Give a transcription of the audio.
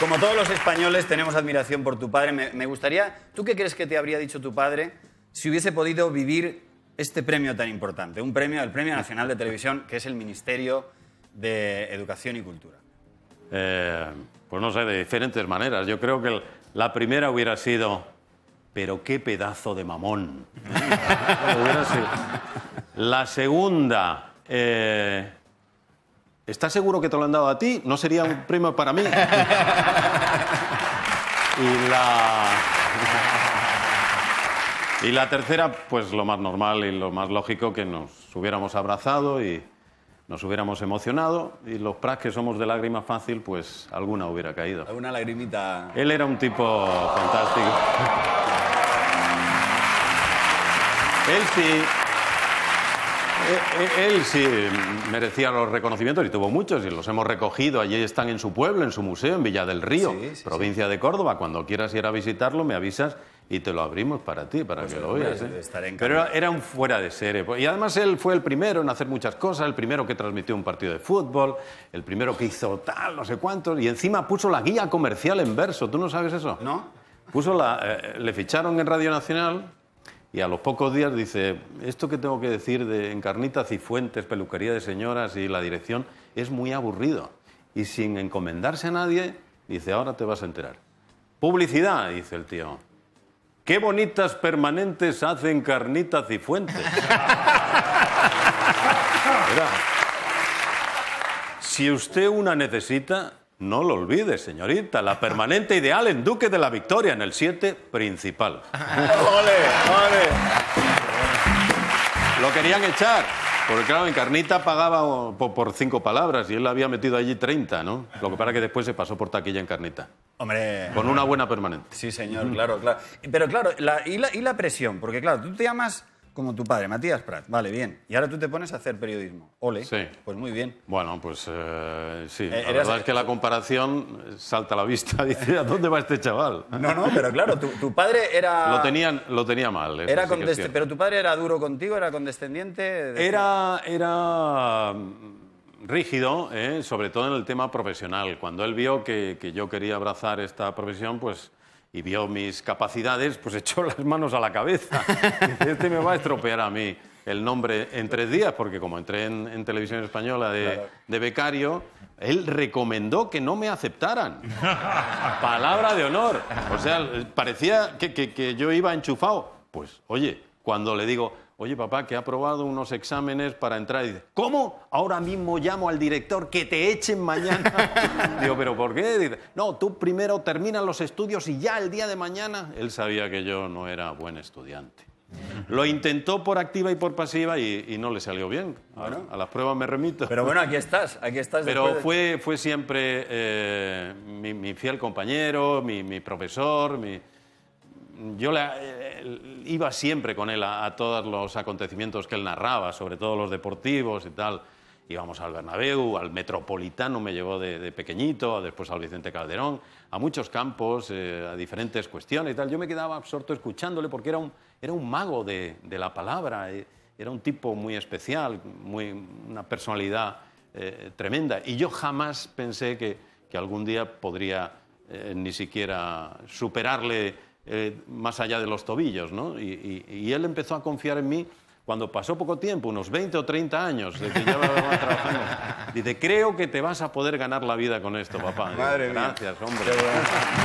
Como todos los españoles tenemos admiración por tu padre. Me, gustaría, ¿tú qué crees que te habría dicho tu padre si hubiese podido vivir este premio tan importante? Un premio, el Premio Nacional de Televisión, que es el Ministerio de Educación y Cultura. Eh, pues no sé, de diferentes maneras. Yo creo que la primera hubiera sido, pero qué pedazo de mamón. la segunda, eh, ¿Estás seguro que te lo han dado a ti? No sería un premio para mí. y la. Y la tercera, pues lo más normal y lo más lógico, que nos hubiéramos abrazado y nos hubiéramos emocionado y los pras que somos de lágrimas fácil, pues alguna hubiera caído. Alguna lagrimita. Él era un tipo fantástico. Él sí, eh, eh, él sí mm, merecía los reconocimientos y tuvo muchos y los hemos recogido. Allí están en su pueblo, en su museo, en Villa del Río, provincia de Córdoba. Cuando quieras ir a visitarlo, me avisas y te lo abrimos para ti, para pues que lo veas. ¿eh? Pero era, un fuera de serie. Y además él fue el primero en hacer muchas cosas, el primero que transmitió un partido de fútbol, el primero que hizo tal, no sé cuántos, y encima puso la guía comercial en verso. ¿Tú no sabes eso? No. Puso la, le ficharon en Radio Nacional y a los pocos días dice, esto que tengo que decir de Encarnitas Cifuentes peluquería de señoras y la dirección, es muy aburrido. Y sin encomendarse a nadie, dice, ahora te vas a enterar. Publicidad, dice el tío. Qué bonitas permanentes hacen Encarnita Cifuentes Fuentes. si usted una necesita, no lo olvides, señorita, la permanente ideal en Duque de la Victoria, en el 7 principal. ¡Ole, ole! Lo querían echar, porque claro, en Carnita pagaba por cinco palabras y él había metido allí 30, ¿no? Lo que para que después se pasó por taquilla en Carnita. Hombre. Con una buena permanente. Sí, señor, claro, claro. Pero claro, y la presión, porque claro, tú te llamas como tu padre, Matías Prat. Vale, bien. Y ahora tú te pones a hacer periodismo. Ole. Pues muy bien. Bueno, pues eh, sí. Eh, la verdad es que la comparación salta a la vista. Dice, ¿a dónde va este chaval? No, no, pero claro, tu, padre era... Lo, tenían, lo tenía mal. Era pero tu padre era duro contigo, era condescendiente. Era... era mm, rígido, eh, sobre todo en el tema profesional. Cuando él vio que, que yo quería abrazar esta profesión, pues y vio mis capacidades, pues echó las manos a la cabeza. Dice, este me va a estropear a mí el nombre en tres días, porque como entré en, televisión española de, becario, él recomendó que no me aceptaran. Palabra de honor. O sea, parecía que, que yo iba enchufado. Pues, oye, cuando le digo, Oye, papá, que ha aprobado unos exámenes para entrar. Y ¿cómo? Ahora mismo llamo al director que te echen mañana. Digo, ¿pero por qué? no, tú primero terminas los estudios y ya el día de mañana. Él sabía que yo no era buen estudiante. Lo intentó por activa y por pasiva y, no le salió bien. A, las pruebas me remito. Pero bueno, aquí estás, aquí estás. Pero fue, fue siempre eh, mi, fiel compañero, mi profesor, mi, yo le eh, iba siempre con él a, todos los acontecimientos que él narraba, sobre todo los deportivos y tal. Íbamos al Bernabéu, al Metropolitano me llevó de, pequeñito, después al Vicente Calderón, a muchos campos, eh, a diferentes cuestiones y tal. Yo me quedaba absorto escuchándole porque era un, era un mago de, de la palabra, eh, era un tipo muy especial, muy, una personalidad tremenda. Y yo jamás pensé que, que algún día podría ni siquiera superarle eh, más allá de los tobillos, ¿no? Y, él empezó a confiar en mí cuando pasó poco tiempo, unos 20 o 30 años de que ya trabajando. Dice, creo que te vas a poder ganar la vida con esto, papá. Madre Gracias, hombre.